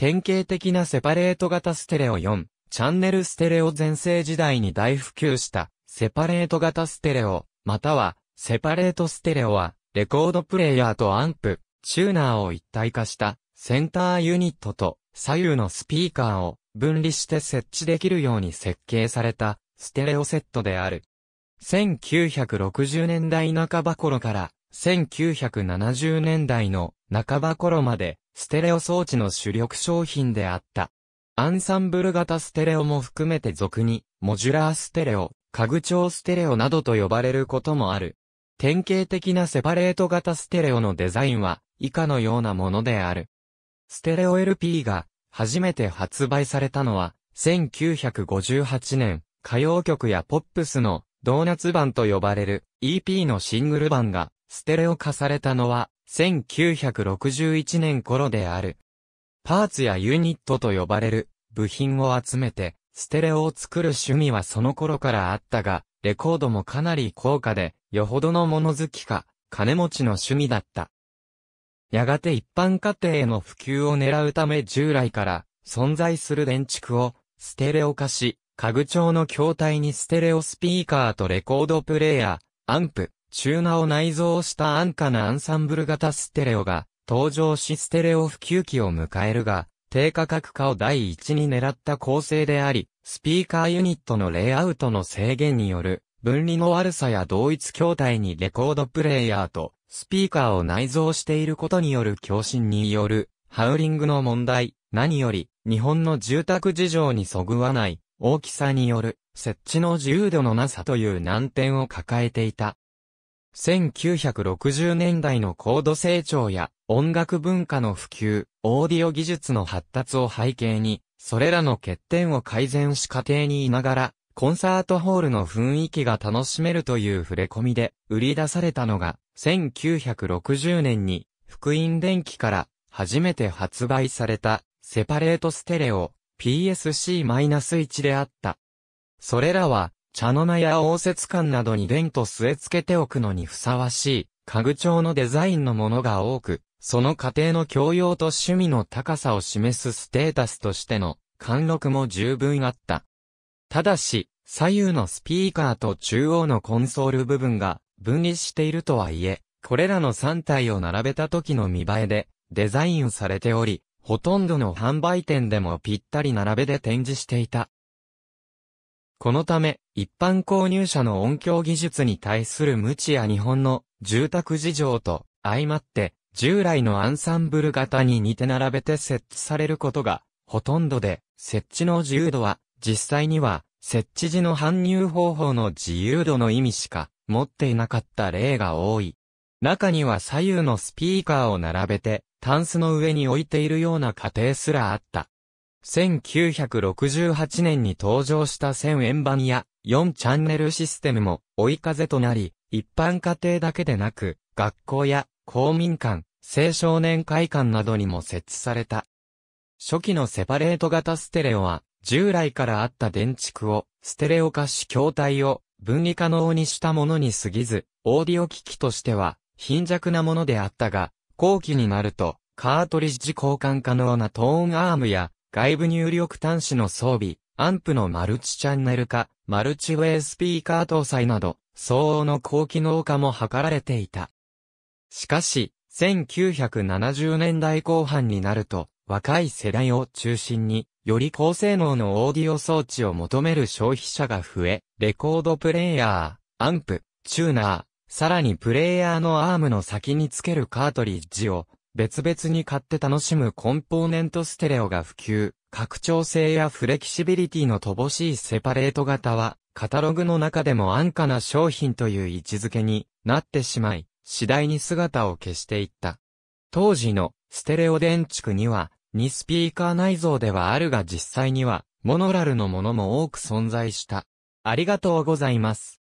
典型的なセパレート型ステレオ4、チャンネルステレオ全盛時代に大普及した、セパレート型ステレオ、または、セパレートステレオは、レコードプレイヤーとアンプ、チューナーを一体化した、センターユニットと、左右のスピーカーを、分離して設置できるように設計された、ステレオセットである。1960年代半ば頃から、1970年代の半ば頃まで、ステレオ装置の主力商品であった。アンサンブル型ステレオも含めて俗に、モジュラーステレオ、家具調ステレオなどと呼ばれることもある。典型的なセパレート型ステレオのデザインは、以下のようなものである。ステレオ LP が、初めて発売されたのは、1958年、歌謡曲やポップスのドーナツ版と呼ばれる EP のシングル版がステレオ化されたのは1961年頃である。パーツやユニットと呼ばれる部品を集めて、ステレオを作る趣味はその頃からあったが、レコードもかなり高価で、よほどの物好きか、金持ちの趣味だった。やがて一般家庭への普及を狙うため従来から存在する電築をステレオ化し、家具調の筐体にステレオスピーカーとレコードプレイヤー、アンプ、中ナを内蔵した安価なアンサンブル型ステレオが登場しステレオ普及期を迎えるが、低価格化を第一に狙った構成であり、スピーカーユニットのレイアウトの制限による分離の悪さや同一筐体にレコードプレイヤーとスピーカーを内蔵していることによる共振によるハウリングの問題、何より日本の住宅事情にそぐわない大きさによる設置の自由度のなさという難点を抱えていた。1960年代の高度成長や音楽文化の普及、オーディオ技術の発達を背景に、それらの欠点を改善し家庭にいながら、コンサートホールの雰囲気が楽しめるという触れ込みで売り出されたのが、1960年に福音電機から初めて発売されたセパレートステレオ PSC-1 であった。それらは茶の間や応接館などに電と据え付けておくのにふさわしい、家具調のデザインのものが多く、その家庭の教養と趣味の高さを示すステータスとしての貫禄も十分あった。ただし、左右のスピーカーと中央のコンソール部分が分離しているとはいえ、これらの3体を並べた時の見栄えでデザインされており、ほとんどの販売店でもぴったり並べで展示していた。このため、一般購入者の音響技術に対する無知や日本の住宅事情と相まって、従来のアンサンブル型に似て並べて設置されることがほとんどで、設置の自由度は、実際には、設置時の搬入方法の自由度の意味しか持っていなかった例が多い。中には左右のスピーカーを並べて、タンスの上に置いているような家庭すらあった。1968年に登場した1000円版や4チャンネルシステムも追い風となり、一般家庭だけでなく、学校や公民館、青少年会館などにも設置された。初期のセパレート型ステレオは、従来からあった電池を、ステレオ化し筐体を分離可能にしたものに過ぎず、オーディオ機器としては、貧弱なものであったが、後期になると、カートリッジ交換可能なトーンアームや、外部入力端子の装備、アンプのマルチチャンネル化、マルチウェイスピーカー搭載など、相応の高機能化も図られていた。しかし、1970年代後半になると、若い世代を中心に、より高性能のオーディオ装置を求める消費者が増え、レコードプレイヤー、アンプ、チューナー、さらにプレイヤーのアームの先につけるカートリッジを別々に買って楽しむコンポーネントステレオが普及、拡張性やフレキシビリティの乏しいセパレート型は、カタログの中でも安価な商品という位置づけになってしまい、次第に姿を消していった。当時のステレオ電池には、2スピーカー内蔵ではあるが実際には、モノラルのものも多く存在した。ありがとうございます。